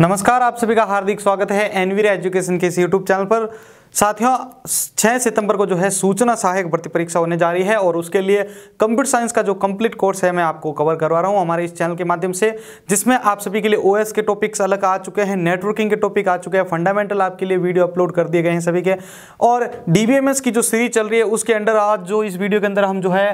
नमस्कार आप सभी का हार्दिक स्वागत है एनवीर एजुकेशन के इस यूट्यूब चैनल पर साथियों 6 सितंबर को जो है सूचना सहायक भर्ती परीक्षा होने जा रही है और उसके लिए कंप्यूटर साइंस का जो कंप्लीट कोर्स है मैं आपको कवर करवा रहा हूं हमारे इस चैनल के माध्यम से जिसमें आप सभी के लिए ओएस के टॉपिक्स अलग आ चुके हैं नेटवर्किंग के टॉपिक आ चुके हैं फंडामेंटल आपके लिए वीडियो अपलोड कर दिए गए हैं सभी के और डी की जो सीरीज चल रही है उसके अंडर आज जो इस वीडियो के अंदर हम जो है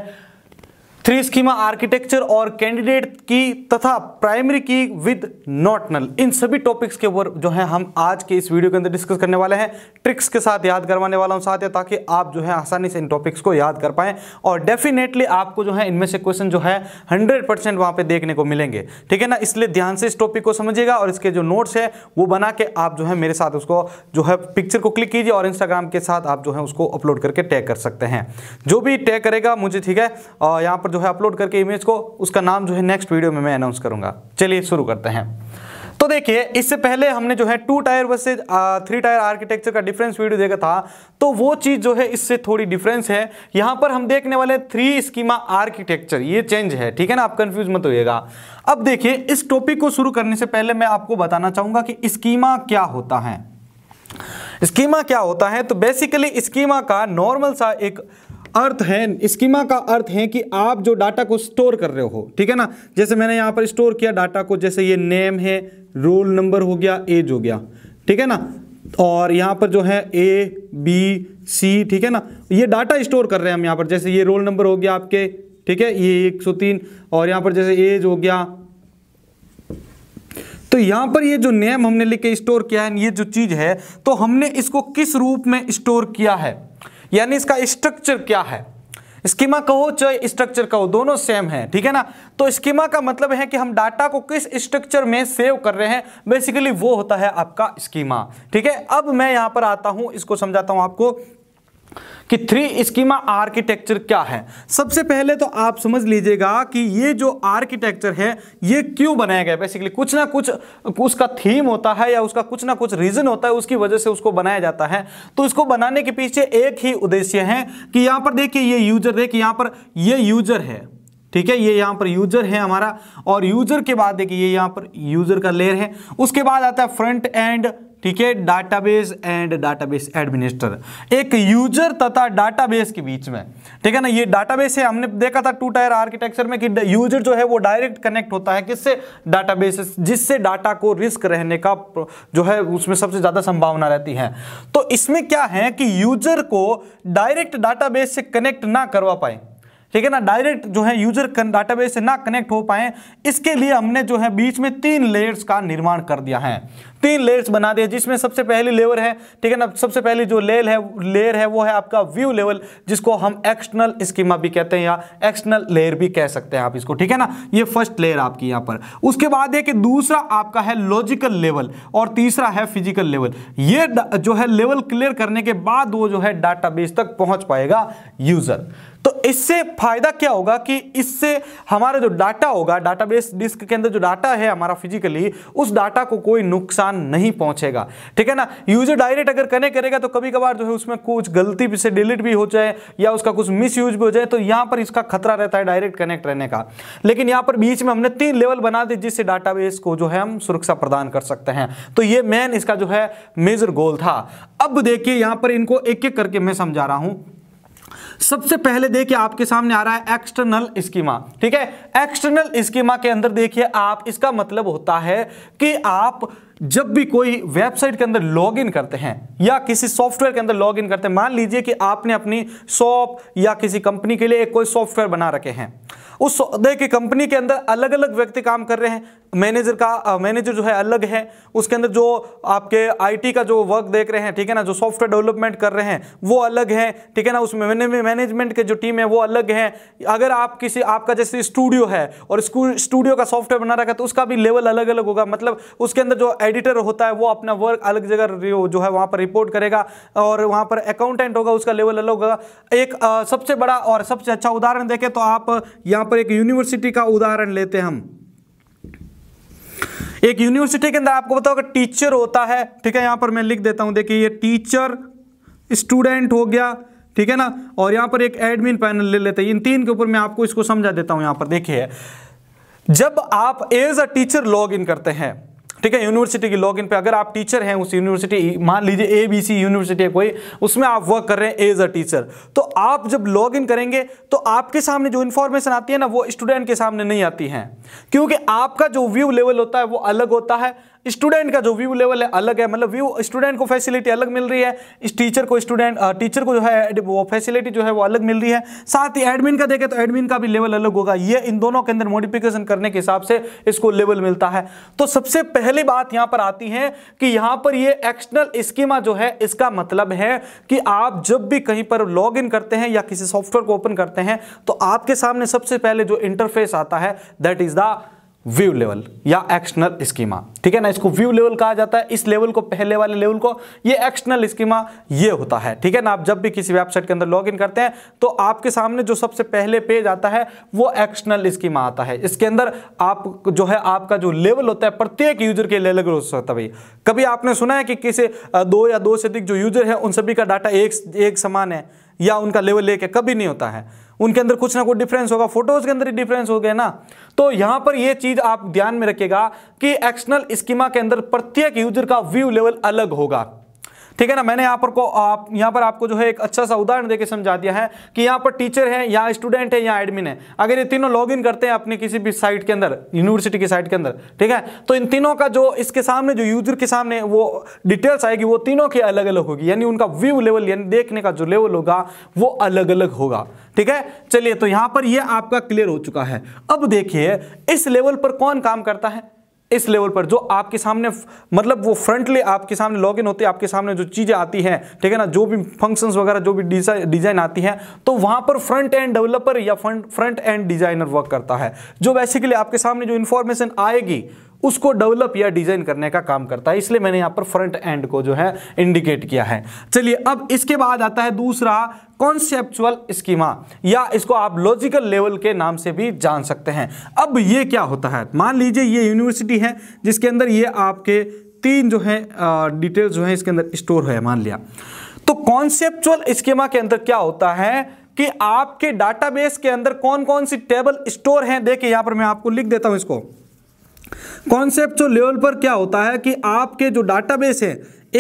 थ्री स्कीमा आर्किटेक्चर और कैंडिडेट की तथा प्राइमरी की विद नॉट नल इन सभी टॉपिक्स के ऊपर जो है हम आज के इस वीडियो के अंदर डिस्कस करने वाले हैं ट्रिक्स के साथ याद करवाने वाला हूं साथ है ताकि आप जो है आसानी से इन टॉपिक्स को याद कर पाएँ और डेफिनेटली आपको जो है इनमें से क्वेश्चन जो है हंड्रेड परसेंट वहाँ पर देखने को मिलेंगे ठीक है ना इसलिए ध्यान से इस टॉपिक को समझिएगा और इसके जो नोट्स है वो बना के आप जो है मेरे साथ उसको जो है पिक्चर को क्लिक कीजिए और इंस्टाग्राम के साथ आप जो है उसको अपलोड करके टैग कर सकते हैं जो भी टैग करेगा मुझे ठीक है यहाँ पर जो है अपलोड करके इमेज को उसका नाम जो है नेक्स्ट वीडियो में मैं अनाउंस करूंगा चलिए शुरू करते हैं तो देखिए इससे पहले हमने जो है two tier versus three tier architecture का डिफरेंस वीडियो देखा था तो वो चीज़ जो है इससे थोड़ी डिफरेंस है यहां पर हम देखने वाले थ्री स्कीमा आर्किटेक्चर ये चेंज है ठीक है ना आप कंफ्यूज मत होइएगा अब देखिए इस टॉपिक को शुरू करने से पहले मैं आपको बताना चाहूंगा कि स्कीमा क्या होता है स्कीमा क्या होता है तो बेसिकली स्कीमा का नॉर्मल सा एक अर्थ है स्कीमा का अर्थ है कि आप जो डाटा को स्टोर कर रहे हो ठीक है ना जैसे मैंने यहां पर स्टोर किया डाटा को जैसे ये नेम है रोल नंबर हो गया एज हो गया ठीक है ना और यहां पर जो है ए बी सी ठीक है ना ये डाटा स्टोर कर रहे हैं हम यहां पर जैसे ये रोल नंबर हो गया आपके ठीक है ये तीन और यहां पर जैसे एज हो गया तो यहां पर ये जो नेम हमने लिख के स्टोर किया है ये जो चीज़ है तो हमने इसको किस रूप में स्टोर किया है यानी इसका स्ट्रक्चर क्या है स्कीमा कहो चाहे स्ट्रक्चर कहो दोनों सेम है ठीक है ना तो स्कीमा का मतलब है कि हम डाटा को किस स्ट्रक्चर में सेव कर रहे हैं बेसिकली वो होता है आपका स्कीमा ठीक है अब मैं यहां पर आता हूं इसको समझाता हूं आपको कि थ्री स्कीमा आर्किटेक्चर क्या है सबसे पहले तो आप समझ लीजिएगा कि ये जो आर्किटेक्चर है ये क्यों बनाया गया बेसिकली कुछ ना कुछ उसका थीम होता है या उसका कुछ ना कुछ रीज़न होता है उसकी वजह से उसको बनाया जाता है तो इसको बनाने के पीछे एक ही उद्देश्य है कि यहां पर देखिए ये यूजर देखिए यहां पर ये यूजर है ठीक है ये यहां पर यूजर है हमारा और यूजर के बाद देखिए ये यहां पर यूजर का लेयर है उसके बाद आता है फ्रंट एंड ठीक है डाटाबेस एंड डाटाबेस एडमिनिस्टर एक यूजर तथा डाटाबेस के बीच में ठीक है ना ये डाटाबेस है हमने देखा था टू टायर आर्किटेक्चर में कि यूजर जो है वो डायरेक्ट कनेक्ट होता है किससे डाटाबेस जिससे डाटा को रिस्क रहने का जो है उसमें सबसे ज़्यादा संभावना रहती है तो इसमें क्या है कि यूजर को डायरेक्ट डाटाबेस से कनेक्ट ना करवा पाए ठीक है ना डायरेक्ट जो है यूजर डाटाबेस से ना कनेक्ट हो पाए इसके लिए हमने जो है बीच में तीन लेयर्स का निर्माण कर दिया है तीन लेयर्स बना दिया जिसमें सबसे पहली लेवर है ठीक है ना सबसे पहली जो लेयर है लेयर है वो है आपका व्यू लेवल जिसको हम एक्सटर्नल स्कीमा भी कहते हैं या एक्सटर्नल लेयर भी कह सकते हैं आप इसको ठीक है ना ये फर्स्ट लेयर आपकी यहाँ पर उसके बाद है कि दूसरा आपका है लॉजिकल लेवल और तीसरा है फिजिकल लेवल ये जो है लेवल क्लियर करने के बाद वो जो है डाटाबेस तक पहुंच पाएगा यूजर तो इससे फायदा क्या होगा कि इससे हमारा जो डाटा होगा डाटाबेस डिस्क के अंदर जो डाटा है हमारा फिजिकली उस डाटा को कोई नुकसान नहीं पहुंचेगा ठीक है ना यूजर डायरेक्ट अगर कनेक्ट करेगा तो कभी कभार जो है उसमें कुछ गलती से डिलीट भी हो जाए या उसका कुछ मिस यूज भी हो जाए तो यहां पर इसका खतरा रहता है डायरेक्ट कनेक्ट रहने का लेकिन यहां पर बीच में हमने तीन लेवल बना दी जिससे डाटाबेस को जो है हम सुरक्षा प्रदान कर सकते हैं तो ये मेन इसका जो है मेजर गोल था अब देखिए यहां पर इनको एक एक करके मैं समझा रहा हूं सबसे पहले देखिए आपके सामने आ रहा है एक्सटर्नल स्कीमा ठीक है एक्सटर्नल स्कीमा के अंदर देखिए आप इसका मतलब होता है कि आप जब भी कोई वेबसाइट के अंदर लॉगिन करते हैं या किसी सॉफ्टवेयर के अंदर लॉगिन करते हैं मान लीजिए कि आपने अपनी शॉप या किसी कंपनी के लिए एक कोई सॉफ्टवेयर बना रखे हैं उस देखिए कंपनी के अंदर अलग अलग व्यक्ति काम कर रहे हैं मैनेजर का मैनेजर जो है अलग है उसके अंदर जो आपके आईटी का जो वर्क देख रहे हैं ठीक है ना जो सॉफ्टवेयर डेवलपमेंट कर रहे हैं वो अलग है ठीक है ना उसमें मैनेजमेंट के जो टीम है वो अलग है अगर आप किसी आपका जैसे स्टूडियो है और स्टूडियो का सॉफ्टवेयर बना रखा है तो उसका भी लेवल अलग अलग होगा मतलब उसके अंदर जो एडिटर होता है वो अपना वर्क अलग जगह जो है वहाँ पर रिपोर्ट करेगा और वहाँ पर अकाउंटेंट होगा उसका लेवल अलग होगा एक सबसे बड़ा और सबसे अच्छा उदाहरण देखें तो आप यहाँ पर एक यूनिवर्सिटी का उदाहरण लेते हैं हम एक यूनिवर्सिटी के अंदर आपको बताओ कि टीचर होता है ठीक है यहां पर मैं लिख देता हूं देखिए ये टीचर स्टूडेंट हो गया ठीक है ना और यहां पर एक एडमिन पैनल ले लेते हैं इन तीन के ऊपर मैं आपको इसको समझा देता हूं यहां पर देखिए जब आप as a teacher log in करते हैं ठीक है यूनिवर्सिटी की लॉग इन पे अगर आप टीचर हैं उस यूनिवर्सिटी मान लीजिए ए बी सी यूनिवर्सिटी है कोई उसमें आप वर्क कर रहे हैं एज अ टीचर तो आप जब लॉग इन करेंगे तो आपके सामने जो इन्फॉर्मेशन आती है ना वो स्टूडेंट के सामने नहीं आती है क्योंकि आपका जो व्यू लेवल होता है वो अलग होता है स्टूडेंट का जो व्यू लेवल है अलग है मतलब व्यू स्टूडेंट को फैसिलिटी अलग मिल रही है इस टीचर को स्टूडेंट टीचर को जो है वो फैसिलिटी जो है वो अलग मिल रही है साथ ही एडमिन का देखें तो एडमिन का भी लेवल अलग होगा ये इन दोनों के अंदर मॉडिफिकेशन करने के हिसाब से इसको लेवल मिलता है तो सबसे पहली बात यहाँ पर आती है कि यहाँ पर ये एक्सटर्नल स्कीमा जो है इसका मतलब है कि आप जब भी कहीं पर लॉग इन करते हैं या किसी सॉफ्टवेयर को ओपन करते हैं तो आपके सामने सबसे पहले जो इंटरफेस आता है that is the view level या एक्सटर्नल स्कीमा ठीक है ना इसको व्यू लेवल कहा जाता है इस लेवल को पहले वाले लेवल को ये एक्सटर्नल स्कीमा ये होता है ठीक है ना आप जब भी किसी वेबसाइट के अंदर लॉग इन करते हैं तो आपके सामने जो सबसे पहले पेज आता है वो एक्सटर्नल स्कीमा आता है इसके अंदर आप जो है आपका जो लेवल होता है प्रत्येक यूजर के लिए अलग हो सकता है भाई कभी आपने सुना है कि किसी दो या दो से अधिक जो यूजर है उन सभी का डाटा एक एक समान है या उनका लेवल एक है कभी नहीं होता है उनके अंदर कुछ ना कुछ डिफरेंस होगा फोटोज के अंदर ही डिफरेंस हो गया ना तो यहां पर यह चीज आप ध्यान में रखेगा कि एक्सटर्नल स्कीमा के अंदर प्रत्येक यूजर का व्यू लेवल अलग होगा ठीक है ना मैंने यहाँ पर को आप यहाँ पर आपको जो है एक अच्छा सा उदाहरण देके समझा दिया है कि यहाँ पर टीचर है या स्टूडेंट है या एडमिन है अगर ये तीनों लॉग इन करते हैं अपने किसी भी साइट के अंदर यूनिवर्सिटी की साइट के अंदर ठीक है तो इन तीनों का जो इसके सामने जो यूजर के सामने वो डिटेल्स आएगी वो तीनों की अलग अलग होगी यानी उनका व्यू लेवल यानी देखने का जो लेवल होगा वो अलग अलग होगा ठीक है चलिए तो यहाँ पर यह आपका क्लियर हो चुका है अब देखिए इस लेवल पर कौन काम करता है इस लेवल पर जो आपके सामने मतलब वो फ्रंटली आपके सामने लॉग इन होते आपके सामने जो चीज़ें आती हैं ठीक है ना जो भी फंक्शंस वगैरह जो भी डिज़ाइन आती हैं तो वहाँ पर फ्रंट एंड डेवलपर या फ्रंट एंड डिज़ाइनर वर्क करता है जो बेसिकली आपके सामने जो इन्फॉर्मेशन आएगी उसको डेवलप या डिजाइन करने का काम करता है इसलिए मैंने यहां पर फ्रंट एंड को जो है इंडिकेट किया है चलिए अब इसके बाद आता है दूसरा कॉन्सेप्चुअल स्कीमा या इसको आप लॉजिकल लेवल के नाम से भी जान सकते हैं अब ये क्या होता है मान लीजिए ये यूनिवर्सिटी है जिसके अंदर ये आपके तीन जो है डिटेल जो है इसके अंदर स्टोर है मान लिया तो कॉन्सेप्चुअल स्कीमा के अंदर क्या होता है कि आपके डाटाबेस के अंदर कौन कौन सी टेबल स्टोर हैं देखिए यहां पर मैं आपको लिख देता हूं इसको कॉन्सेप्ट लेवल पर क्या होता है कि आपके जो डाटाबेस है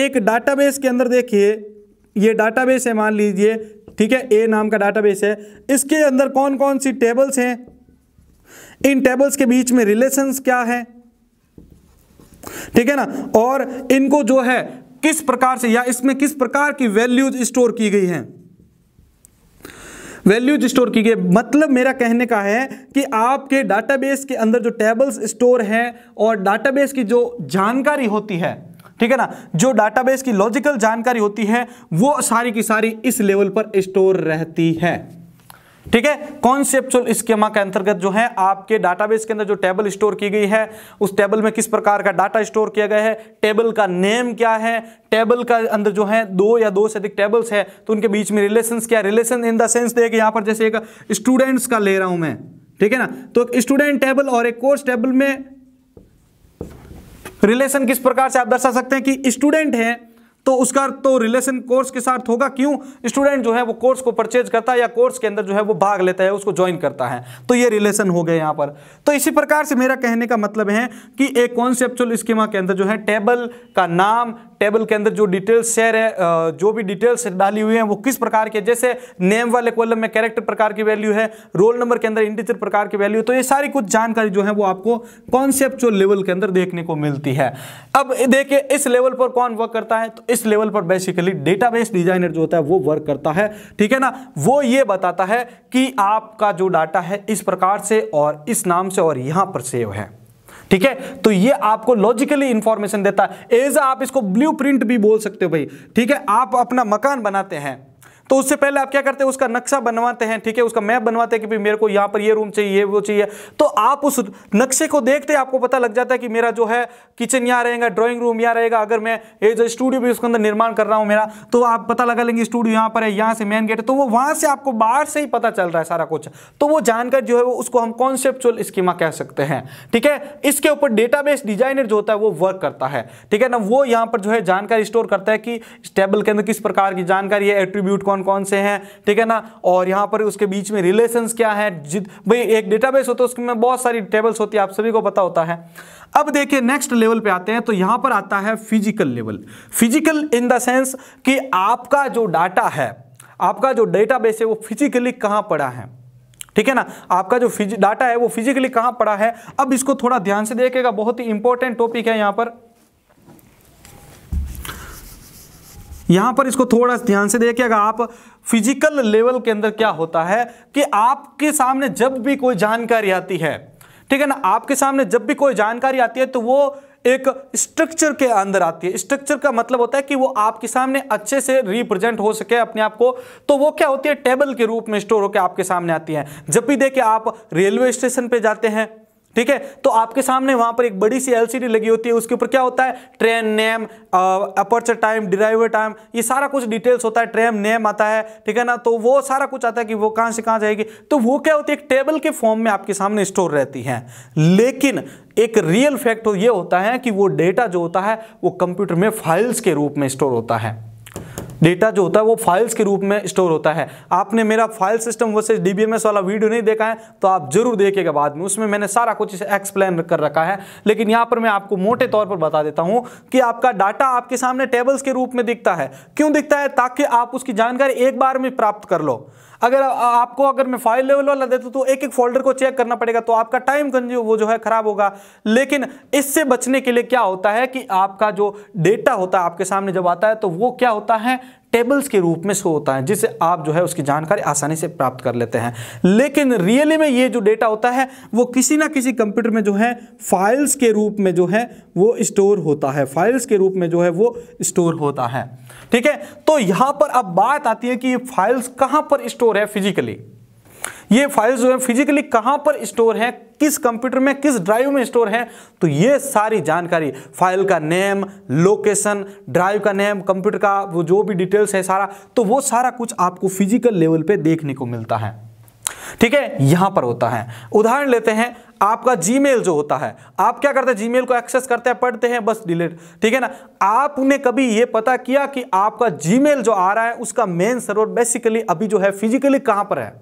एक डाटाबेस के अंदर देखिए ये डाटाबेस है मान लीजिए ठीक है ए नाम का डाटाबेस है इसके अंदर कौन कौन सी टेबल्स हैं इन टेबल्स के बीच में रिलेशंस क्या है ठीक है ना और इनको जो है किस प्रकार से या इसमें किस प्रकार की वैल्यूज स्टोर की गई हैं वैल्यूज स्टोर की गई मतलब मेरा कहने का है कि आपके डाटाबेस के अंदर जो टेबल्स स्टोर हैं और डाटाबेस की जो जानकारी होती है ठीक है ना जो डाटाबेस की लॉजिकल जानकारी होती है वो सारी की सारी इस लेवल पर स्टोर रहती है ठीक है कॉन्सेप्चुअल स्कीमा के अंतर्गत जो है आपके डाटाबेस के अंदर जो टेबल स्टोर की गई है उस टेबल में किस प्रकार का डाटा स्टोर किया गया है टेबल का नेम क्या है टेबल का अंदर जो है दो या दो से अधिक टेबल्स है तो उनके बीच में रिलेशन क्या रिलेशन इन द सेंस देख यहां पर जैसे एक स्टूडेंट्स का ले रहा हूं मैं ठीक है ना तो स्टूडेंट टेबल और एक कोर्स टेबल में रिलेशन किस प्रकार से आप दर्शा सकते हैं कि स्टूडेंट है तो उसका तो रिलेशन कोर्स के साथ होगा क्यों स्टूडेंट जो है वो कोर्स को परचेज करता है या कोर्स के अंदर जो है वो भाग लेता है उसको ज्वाइन करता है तो ये रिलेशन हो गए यहाँ पर तो इसी प्रकार से मेरा कहने का मतलब है कि एक कॉन्सेप्चुअल स्कीमा के अंदर जो है टेबल का नाम टेबल के अंदर जो डिटेल्स शेयर है जो भी डिटेल्स डाली हुई है वो किस प्रकार के जैसे नेम वाले कॉलम में कैरेक्टर प्रकार की वैल्यू है रोल नंबर के अंदर इंटीजर प्रकार की वैल्यू तो ये सारी कुछ जानकारी जो है वो आपको कॉन्सेप्चुअल लेवल के अंदर देखने को मिलती है अब देखिए इस लेवल पर कौन वर्क करता है तो इस लेवल पर बेसिकली डेटाबेस डिजाइनर जो होता है वो वर्क करता है ठीक है ना वो ये बताता है कि आपका जो डाटा है इस प्रकार से और इस नाम से और यहां पर सेव है ठीक है तो ये आपको लॉजिकली इंफॉर्मेशन देता है एज आप इसको ब्लू भी बोल सकते हो भाई ठीक है आप अपना मकान बनाते हैं तो उससे पहले आप क्या करते हैं उसका नक्शा बनवाते हैं ठीक है उसका मैप बनवाते हैं कि मेरे को यहां पर ये रूम चाहिए वो चाहिए तो आप उस नक्शे को देखते आपको पता लग जाता है कि मेरा जो है किचन यहाँ रहेगा ड्रॉइंग रूम यहां रहेगा अगर मैं ये जो स्टूडियो भी उसके अंदर निर्माण कर रहा हूँ मेरा तो आप पता लगा लेंगे स्टूडियो यहां पर है यहाँ से मेन गेट है तो वो वहां से आपको बाहर से ही पता चल रहा है सारा कुछ तो वो जानकर जो है वो उसको हम कॉन्सेप्चुअल स्कीमा कह सकते हैं ठीक है इसके ऊपर डेटाबेस डिजाइनर जो होता है वो वर्क करता है ठीक है ना वो यहां पर जो है जानकारी स्टोर करता है कि टेबल के अंदर किस प्रकार की जानकारी है एट्रीब्यूट कौन कौन कौन से हैं ठीक है ना और यहाँ पर उसके बीच में रिलेशन क्या है भाई एक डेटाबेस होता है उसमें बहुत सारी टेबल्स होती है आप सभी को पता होता है अब देखिए नेक्स्ट लेवल पे आते हैं तो यहां पर आता है physical level physical in the sense कि आपका जो डाटा है आपका जो डेटाबेस है वो फिजिकली कहाँ पड़ा है ठीक है ना आपका जो डाटा है वो फिजिकली कहाँ पड़ा है अब इसको थोड़ा ध्यान से देखेगा बहुत ही इंपॉर्टेंट टॉपिक है यहाँ पर यहां पर इसको थोड़ा ध्यान से अगर आप फिजिकल लेवल के अंदर क्या होता है कि आपके सामने जब भी कोई जानकारी आती है ठीक है ना आपके सामने जब भी कोई जानकारी आती है तो वो एक स्ट्रक्चर के अंदर आती है स्ट्रक्चर का मतलब होता है कि वो आपके सामने अच्छे से रिप्रेजेंट हो सके अपने आप को तो वो क्या होती है टेबल के रूप में स्टोर होकर आपके सामने आती है जब भी देखिए आप रेलवे स्टेशन पे जाते हैं ठीक है तो आपके सामने वहां पर एक बड़ी सी एलसीडी लगी होती है उसके ऊपर क्या होता है train name aperture time driver time ये सारा कुछ डिटेल्स होता है ट्रेन नेम आता है ठीक है ना तो वो सारा कुछ आता है कि वो कहां से कहां जाएगी तो वो क्या होती है एक टेबल के फॉर्म में आपके सामने स्टोर रहती है लेकिन एक रियल फैक्ट हो ये होता है कि वो डेटा जो होता है वो कंप्यूटर में फाइल्स के रूप में स्टोर होता है डेटा जो होता है वो फाइल्स के रूप में स्टोर होता है आपने मेरा फाइल सिस्टम वर्सेज डीबीएमएस वाला वीडियो नहीं देखा है तो आप जरूर देखिएगा बाद में उसमें मैंने सारा कुछ एक्सप्लेन कर रखा है लेकिन यहां पर मैं आपको मोटे तौर पर बता देता हूँ कि आपका डाटा आपके सामने टेबल्स के रूप में दिखता है क्यों दिखता है ताकि आप उसकी जानकारी एक बार में प्राप्त कर लो अगर आपको अगर मैं फाइल लेवल वाला देता तो एक एक फोल्डर को चेक करना पड़ेगा तो आपका टाइम कंज्यूम वो जो है खराब होगा लेकिन इससे बचने के लिए क्या होता है कि आपका जो डेटा होता है आपके सामने जब आता है तो वो क्या होता है टेबल्स के रूप में शो होता है जिससे आप जो है उसकी जानकारी आसानी से प्राप्त कर लेते हैं लेकिन रियली में ये जो डेटा होता है वो किसी ना किसी कंप्यूटर में जो है फाइल्स के रूप में जो है वो स्टोर होता है फाइल्स के रूप में जो है वो स्टोर होता है ठीक है तो यहां पर अब बात आती है कि ये फाइल्स कहां पर स्टोर है फिजिकली ये फाइल्स जो है फिजिकली कहां पर स्टोर है किस कंप्यूटर में किस ड्राइव में स्टोर है तो ये सारी जानकारी फाइल का नेम लोकेशन ड्राइव का नेम कंप्यूटर का वो जो भी डिटेल्स है सारा तो वो सारा कुछ आपको फिजिकल लेवल पे देखने को मिलता है ठीक है यहां पर होता है उदाहरण लेते हैं आपका जीमेल जो होता है आप क्या करते हैं जीमेल को एक्सेस करते हैं पढ़ते हैं बस डिलीट ठीक है ना आपने कभी यह पता किया कि आपका जीमेल जो आ रहा है उसका मेन सर्वर बेसिकली अभी जो है फिजिकली कहां पर है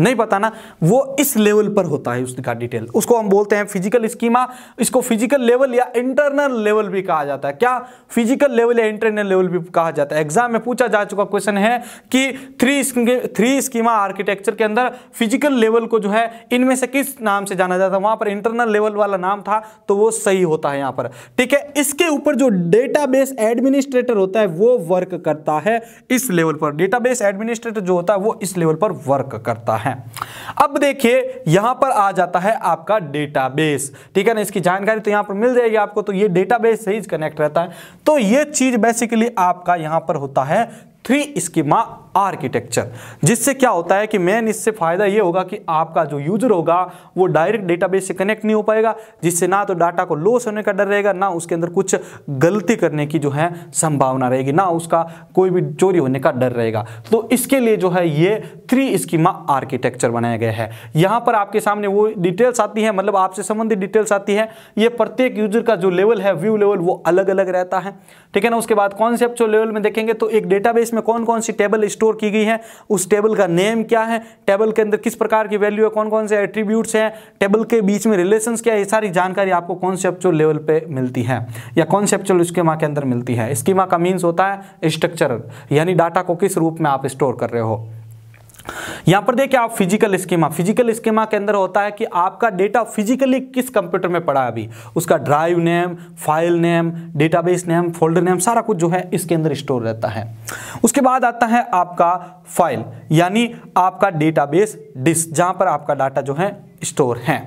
नहीं पता ना वो इस लेवल पर होता है उसका डिटेल उसको हम बोलते हैं फिजिकल स्कीमा इसको फिजिकल लेवल या इंटरनल लेवल भी कहा जाता है क्या फिजिकल लेवल या इंटरनल लेवल भी कहा जाता है एग्जाम में पूछा जा चुका क्वेश्चन है कि थ्री थ्री स्कीमा आर्किटेक्चर के अंदर फिजिकल लेवल को जो है इनमें से किस नाम से जाना जाता है वहां पर इंटरनल लेवल वाला नाम था तो वो सही होता है यहाँ पर ठीक है इसके ऊपर जो डेटा एडमिनिस्ट्रेटर होता है वो वर्क करता है इस लेवल पर डेटा एडमिनिस्ट्रेटर जो होता है वो इस लेवल पर वर्क करता है है अब देखिए यहां पर आ जाता है आपका डेटाबेस ठीक है ना इसकी जानकारी तो यहां पर मिल जाएगी आपको तो ये डेटाबेस से ही कनेक्ट रहता है तो ये चीज बेसिकली आपका यहां पर होता है थ्री स्कीमा आर्किटेक्चर जिससे क्या होता है कि मेन इससे फायदा ये होगा कि आपका जो यूजर होगा वो डायरेक्ट डेटाबेस से कनेक्ट नहीं हो पाएगा जिससे ना तो डाटा को लॉस होने का डर रहेगा ना उसके अंदर कुछ गलती करने की जो है संभावना रहेगी ना उसका कोई भी चोरी होने का डर रहेगा तो इसके लिए जो है ये थ्री स्कीमा आर्किटेक्चर बनाया गया है यहां पर आपके सामने वो डिटेल्स आती है मतलब आपसे संबंधित डिटेल्स आती है ये प्रत्येक यूजर का जो लेवल है व्यू लेवल वो अलग अलग रहता है ठीक है ना उसके बाद कॉन्सेप्ट लेवल में देखेंगे तो एक डेटाबेस में कौन कौन सी टेबल स्टोर की गई है उस टेबल का नेम क्या है टेबल के अंदर किस प्रकार की वैल्यू है कौन कौन से एट्रीब्यूट्स हैं टेबल के बीच में रिलेशन क्या है ये सारी जानकारी आपको कॉन्सेप्चुअल लेवल पर मिलती है या कॉन्सेप्चुअल स्कीमा के अंदर मिलती है स्कीमा का मीन्स होता है स्ट्रक्चरल यानी डाटा को किस रूप में आप स्टोर कर रहे हो यहां पर देखिए आप फिजिकल स्कीमा फिजिकल स्कीमा के अंदर होता है कि आपका डेटा फिजिकली किस कंप्यूटर में पड़ा है अभी उसका drive name file name database name folder name सारा कुछ जो है इसके अंदर स्टोर रहता है उसके बाद आता है आपका फाइल यानी आपका डेटाबेस डिस्क जहां पर आपका डाटा जो है स्टोर है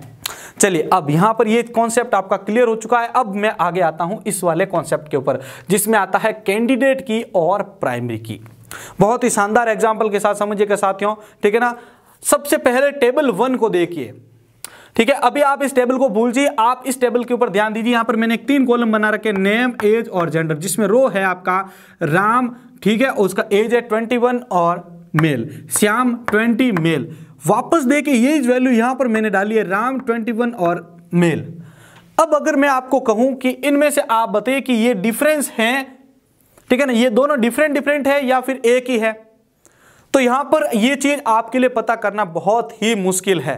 चलिए अब यहां पर ये कॉन्सेप्ट आपका क्लियर हो चुका है अब मैं आगे आता हूं इस वाले कॉन्सेप्ट के ऊपर जिसमें आता है कैंडिडेट की और प्राइमरी की बहुत ही शानदार एग्जाम्पल के साथ समझिएगा साथियों ठीक है ना सबसे पहले टेबल वन को देखिए ठीक है अभी आप इस टेबल को भूल जाइए आप इस टेबल के ऊपर ध्यान दीजिए यहां पर मैंने एक तीन कॉलम बना रखे नेम एज और जेंडर जिसमें रो है आपका राम ठीक है उसका एज है ट्वेंटी वन और मेल श्याम ट्वेंटी मेल वापस देखिए ये वैल्यू यहां पर मैंने डाली है राम ट्वेंटी वन और मेल अब अगर मैं आपको कहूं कि इनमें से आप बताइए कि ये डिफरेंस है ठीक है ना ये दोनों डिफरेंट डिफरेंट है या फिर एक ही है तो यहां पर ये चीज आपके लिए पता करना बहुत ही मुश्किल है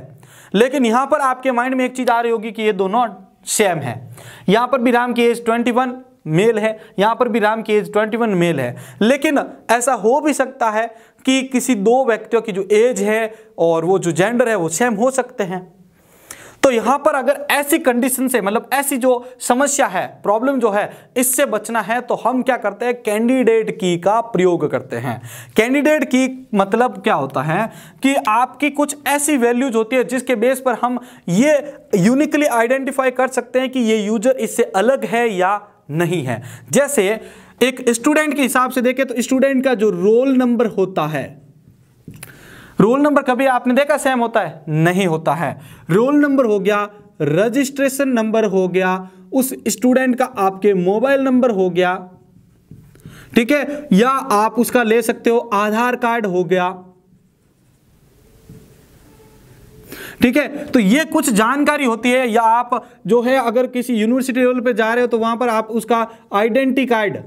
लेकिन यहां पर आपके माइंड में एक चीज आ रही होगी कि ये दोनों सेम है यहां पर भी राम की एज ट्वेंटी वन मेल है यहां पर भी राम की एज 21 मेल है लेकिन ऐसा हो भी सकता है कि किसी दो व्यक्तियों की जो एज है और वो जो जेंडर है वो सेम हो सकते हैं तो यहां पर अगर ऐसी कंडीशन से मतलब ऐसी जो समस्या है प्रॉब्लम जो है इससे बचना है तो हम क्या करते हैं कैंडिडेट की का प्रयोग करते हैं कैंडिडेट की मतलब क्या होता है कि आपकी कुछ ऐसी वैल्यूज होती है जिसके बेस पर हम ये यूनिकली आइडेंटिफाई कर सकते हैं कि ये यूजर इससे अलग है या नहीं है जैसे एक स्टूडेंट के हिसाब से देखें तो स्टूडेंट का जो रोल नंबर होता है रोल नंबर कभी आपने देखा सेम होता है नहीं होता है रोल नंबर हो गया रजिस्ट्रेशन नंबर हो गया उस स्टूडेंट का आपके मोबाइल नंबर हो गया ठीक है या आप उसका ले सकते हो आधार कार्ड हो गया ठीक है तो ये कुछ जानकारी होती है या आप जो है अगर किसी यूनिवर्सिटी लेवल पे जा रहे हो तो वहां पर आप उसका आइडेंटी कार्ड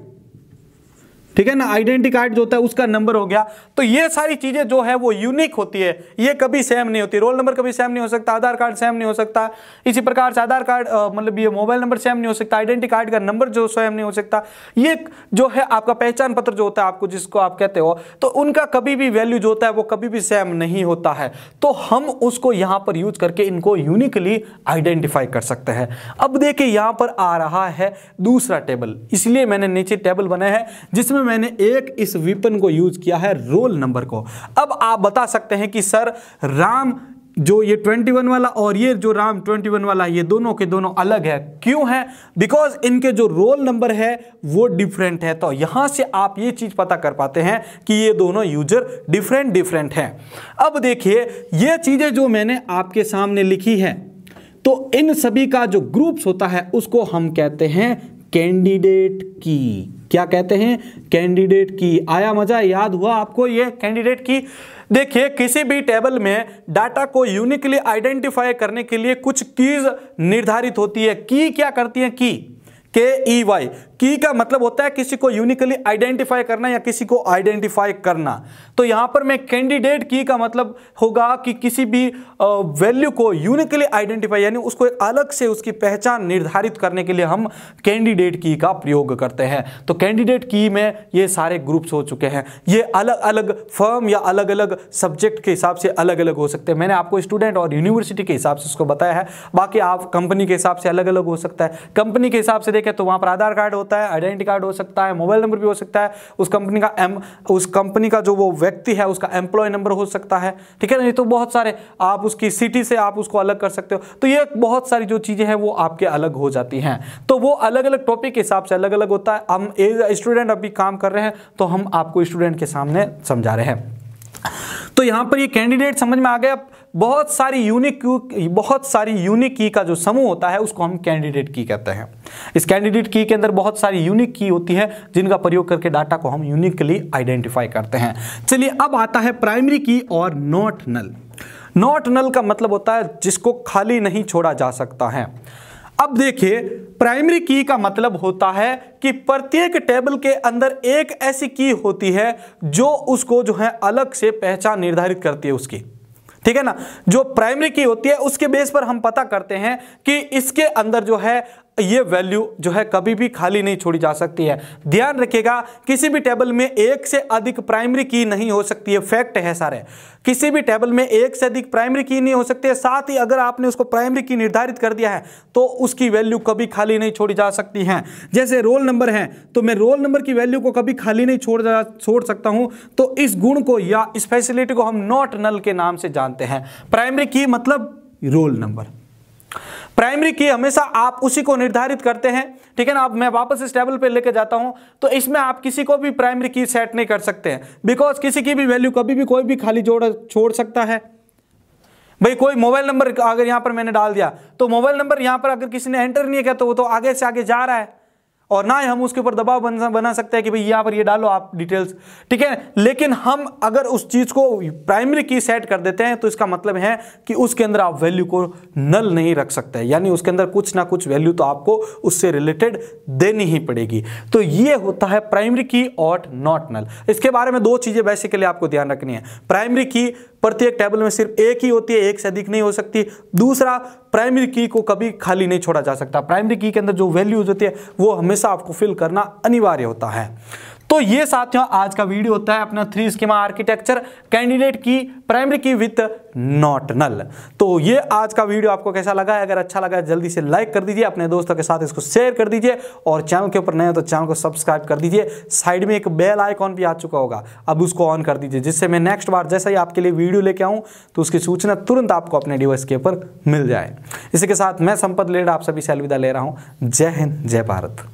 ठीक है ना आइडेंटिटी कार्ड जो होता है उसका नंबर हो गया तो ये सारी चीज़ें जो है वो यूनिक होती है ये कभी सेम नहीं होती रोल नंबर कभी सेम नहीं हो सकता आधार कार्ड सेम नहीं हो सकता इसी प्रकार से आधार कार्ड मतलब ये मोबाइल नंबर सेम नहीं हो सकता आइडेंटिटी कार्ड का नंबर जो सेम नहीं हो सकता ये जो है आपका पहचान पत्र जो होता है आपको जिसको आप कहते हो तो उनका कभी भी वैल्यू जो होता है वो कभी भी सेम नहीं होता है तो हम उसको यहां पर यूज करके इनको यूनिकली आइडेंटिफाई कर सकते हैं अब देखिए यहां पर आ रहा है दूसरा टेबल इसलिए मैंने नीचे टेबल बनाया है जिसमें मैंने एक इस वीपन को यूज किया है रोल नंबर को अब आप बता सकते हैं कि सर राम जो ये 21 वाला और ये जो राम 21 वाला ये दोनों के दोनों अलग है क्यों है बिकॉज इनके जो रोल नंबर है वो डिफरेंट है तो यहां से आप ये चीज़ पता कर पाते हैं कि ये दोनों यूजर डिफरेंट डिफरेंट हैं अब देखिए ये चीज़ें जो मैंने आपके सामने लिखी है तो इन सभी का जो ग्रुप्स होता है उसको हम कहते हैं कैंडिडेट की क्या कहते हैं कैंडिडेट की आया मजा याद हुआ आपको ये कैंडिडेट की देखिए किसी भी टेबल में डाटा को यूनिकली आइडेंटिफाई करने के लिए कुछ कीज निर्धारित होती है की क्या करती है की के ई वाई की का मतलब होता है किसी को यूनिकली आइडेंटिफाई करना या किसी को आइडेंटिफाई करना तो यहां पर मैं कैंडिडेट की का मतलब होगा कि किसी भी वैल्यू को यूनिकली आइडेंटिफाई यानी उसको एक अलग से उसकी पहचान निर्धारित करने के लिए हम कैंडिडेट की का प्रयोग करते हैं तो कैंडिडेट की में ये सारे ग्रुप्स हो चुके हैं ये अलग अलग फर्म या अलग अलग सब्जेक्ट के हिसाब से अलग अलग हो सकते हैं मैंने आपको स्टूडेंट और यूनिवर्सिटी के हिसाब से उसको बताया है बाकी आप कंपनी के हिसाब से अलग अलग हो सकता है कंपनी के हिसाब से देखें तो वहां पर आधार कार्ड होता होता है आइडेंटिटी कार्ड हो सकता है मोबाइल नंबर भी हो सकता है उस कंपनी का एम उस कंपनी का जो वो व्यक्ति है उसका एम्प्लॉय नंबर हो सकता है ठीक है ना ये तो बहुत सारे आप उसकी सिटी से आप उसको अलग कर सकते हो तो ये बहुत सारी जो चीज़ें हैं वो आपके अलग हो जाती हैं तो वो अलग अलग टॉपिक के हिसाब से अलग अलग होता है हम एज स्टूडेंट अभी काम कर रहे हैं तो हम आपको स्टूडेंट के सामने समझा रहे हैं तो यहां पर ये कैंडिडेट समझ में आ गया बहुत सारी यूनिक बहुत सारी यूनिक की का जो समूह होता है उसको हम कैंडिडेट की कहते हैं इस कैंडिडेट की के अंदर बहुत सारी यूनिक की होती है जिनका प्रयोग करके डाटा को हम यूनिकली आइडेंटिफाई करते हैं चलिए अब आता है प्राइमरी की और नॉट नल नॉट नल का मतलब होता है जिसको खाली नहीं छोड़ा जा सकता है अब देखिए प्राइमरी की का मतलब होता है कि प्रत्येक टेबल के अंदर एक ऐसी की होती है जो उसको जो है अलग से पहचान निर्धारित करती है उसकी ठीक है ना जो प्राइमरी की होती है उसके बेस पर हम पता करते हैं कि इसके अंदर जो है ये वैल्यू जो है कभी भी खाली नहीं छोड़ी जा सकती है ध्यान रखिएगा किसी भी टेबल में एक से अधिक प्राइमरी की नहीं हो सकती है फैक्ट है सारे किसी भी टेबल में एक से अधिक प्राइमरी की नहीं हो सकती है साथ ही अगर आपने उसको प्राइमरी की निर्धारित कर दिया है तो उसकी वैल्यू कभी खाली नहीं छोड़ी जा सकती है जैसे रोल नंबर है तो मैं रोल नंबर की वैल्यू को कभी खाली नहीं छोड़ जा छोड़ सकता हूं तो इस गुण को या इस फैसिलिटी को हम नॉट नल के नाम से जानते हैं प्राइमरी की मतलब रोल नंबर प्राइमरी की हमेशा आप उसी को निर्धारित करते हैं ठीक है ना अब मैं वापस इस टेबल पे लेके जाता हूं तो इसमें आप किसी को भी प्राइमरी की सेट नहीं कर सकते हैं बिकॉज किसी की भी वैल्यू कभी भी कोई भी खाली जोड़ छोड़ सकता है भाई कोई मोबाइल नंबर अगर यहां पर मैंने डाल दिया तो मोबाइल नंबर यहां पर अगर किसी ने एंटर नहीं किया तो वो तो आगे से आगे जा रहा है और ना ही हम उसके ऊपर दबाव बना सकते हैं कि भाई यहां पर ये डालो आप डिटेल्स ठीक है लेकिन हम अगर उस चीज़ को प्राइमरी की सेट कर देते हैं तो इसका मतलब है कि उसके अंदर आप वैल्यू को नल नहीं रख सकते यानी उसके अंदर कुछ ना कुछ वैल्यू तो आपको उससे रिलेटेड देनी ही पड़ेगी तो ये होता है प्राइमरी की और नॉट नल इसके बारे में दो चीज़ें बेसिकली आपको ध्यान रखनी है प्राइमरी की प्रत्येक टेबल में सिर्फ एक ही होती है एक से अधिक नहीं हो सकती दूसरा प्राइमरी की को कभी खाली नहीं छोड़ा जा सकता प्राइमरी की के अंदर जो वैल्यूज होती है वो हमेशा आपको फिल करना अनिवार्य होता है तो ये साथियों आज का वीडियो होता है अपना three schema architecture candidate key primary key with not null तो ये आज का वीडियो आपको कैसा लगा है अगर अच्छा लगा जल्दी से लाइक कर दीजिए अपने दोस्तों के साथ इसको शेयर कर दीजिए और चैनल के ऊपर नए हो तो चैनल को सब्सक्राइब कर दीजिए साइड में एक बेल आइकॉन भी आ चुका होगा अब उसको ऑन कर दीजिए जिससे मैं नेक्स्ट बार जैसा ही आपके लिए वीडियो लेके आऊँ तो उसकी सूचना तुरंत आपको अपने डिवाइस के ऊपर मिल जाए इसी के साथ मैं संपद लेड आप सभी से अलविदा ले रहा हूँ जय हिंद जय भारत